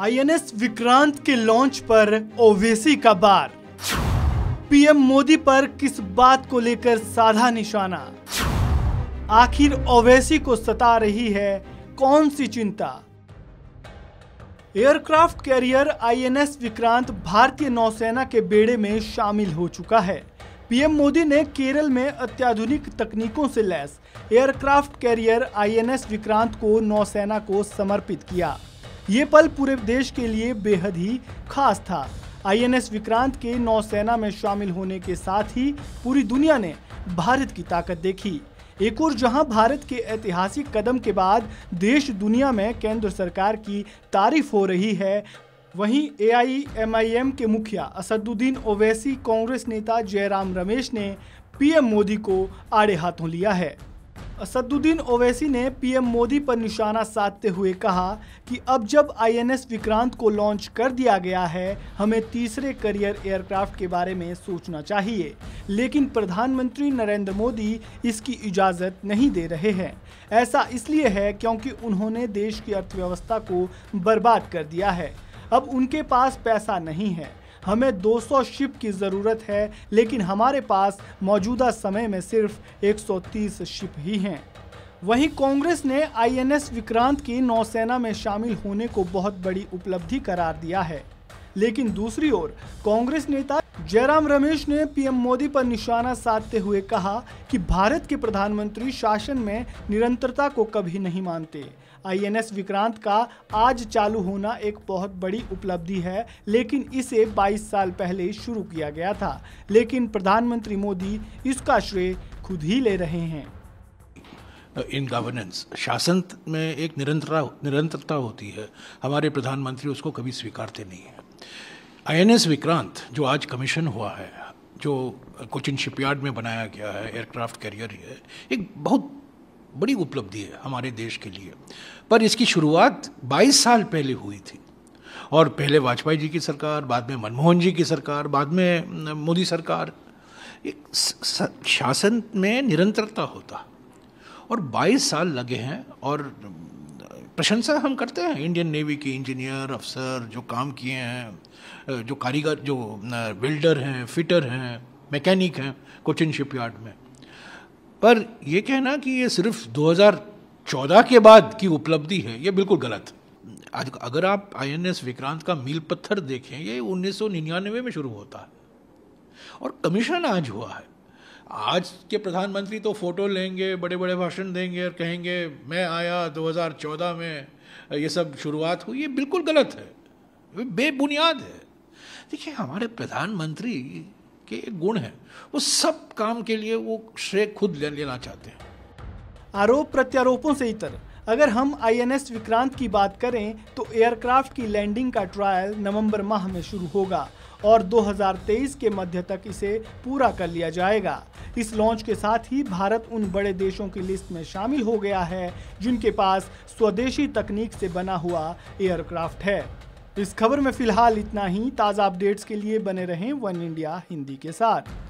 INS Vikrant के launch पर ओवेसी का बार पीएम मोदी पर किस बात को लेकर साधा निशाना आखिर ओवेसी को सता रही है कौन सी चिंता एयरक्राफ्ट कैरियर आईएनएस विक्रांत भारतीय नौसेना के बेड़े में शामिल हो चुका है पीएम मोदी ने केरल में अत्याधुनिक तकनीकों से लैस एयरक्राफ्ट कैरियर आईएनएस विक्रांत को नौसेना को समर्पित किया ये पल पूरे देश के लिए बेहद ही खास था आईएनएस विक्रांत के नौसेना में शामिल होने के साथ ही पूरी दुनिया ने भारत की ताकत देखी एक और जहां भारत के ऐतिहासिक कदम के बाद देश दुनिया में केंद्र सरकार की तारीफ हो रही है वहीं एआईएमआईएम के मुखिया असदुद्दीन ओवैसी कांग्रेस नेता जयराम रमेश ने पीएम मोदी को आड़े हाथों लिया है असदुद्दीन ओवैसी ने पीएम मोदी पर निशाना साधते हुए कहा कि अब जब आईएनएस विक्रांत को लॉन्च कर दिया गया है हमें तीसरे करियर एयरक्राफ्ट के बारे में सोचना चाहिए लेकिन प्रधानमंत्री नरेंद्र मोदी इसकी इजाज़त नहीं दे रहे हैं ऐसा इसलिए है क्योंकि उन्होंने देश की अर्थव्यवस्था को बर्बाद कर दिया है अब उनके पास पैसा नहीं है हमें 200 शिप की ज़रूरत है लेकिन हमारे पास मौजूदा समय में सिर्फ 130 शिप ही हैं वहीं कांग्रेस ने आईएनएस विक्रांत की नौसेना में शामिल होने को बहुत बड़ी उपलब्धि करार दिया है लेकिन दूसरी ओर कांग्रेस नेता जयराम रमेश ने पीएम मोदी पर निशाना साधते हुए कहा कि भारत के प्रधानमंत्री शासन में निरंतरता को कभी नहीं मानते आईएनएस विक्रांत का आज चालू होना एक बहुत बड़ी उपलब्धि है लेकिन इसे 22 साल पहले शुरू किया गया था लेकिन प्रधानमंत्री मोदी इसका श्रेय खुद ही ले रहे हैं इन uh, गवर्नेंस शासन में एक निरंतरता निरंतरता होती है हमारे प्रधानमंत्री उसको कभी स्वीकारते नहीं है आईएनएस विक्रांत जो आज कमीशन हुआ है जो कोचिन शिपयार्ड में बनाया गया है एयरक्राफ्ट कैरियर है एक बहुत बड़ी उपलब्धि है हमारे देश के लिए पर इसकी शुरुआत 22 साल पहले हुई थी और पहले वाजपेयी जी की सरकार बाद में मनमोहन जी की सरकार बाद में मोदी सरकार एक शासन में निरंतरता होता और 22 साल लगे हैं और प्रशंसा हम करते हैं इंडियन नेवी के इंजीनियर अफसर जो काम किए हैं जो कारीगर जो बिल्डर हैं फिटर हैं मैकेनिक हैं कोचिन शिपयार्ड में पर यह कहना कि ये सिर्फ 2014 के बाद की उपलब्धि है ये बिल्कुल गलत आज अगर आप आईएनएस विक्रांत का मील पत्थर देखें ये 1999 में शुरू होता है और कमीशन आज हुआ है आज के प्रधानमंत्री तो फोटो लेंगे बड़े बड़े भाषण देंगे और कहेंगे मैं आया 2014 में ये सब शुरुआत हुई ये बिल्कुल गलत है बेबुनियाद है देखिए हमारे प्रधानमंत्री के एक गुण है वो सब काम के लिए वो श्रेय खुद ले लेना चाहते हैं आरोप प्रत्यारोपों से इतर अगर हम आईएनएस विक्रांत की बात करें तो एयरक्राफ्ट की लैंडिंग का ट्रायल नवंबर माह में शुरू होगा और 2023 के मध्य तक इसे पूरा कर लिया जाएगा इस लॉन्च के साथ ही भारत उन बड़े देशों की लिस्ट में शामिल हो गया है जिनके पास स्वदेशी तकनीक से बना हुआ एयरक्राफ्ट है इस खबर में फिलहाल इतना ही ताज़ा अपडेट्स के लिए बने रहें वन इंडिया हिंदी के साथ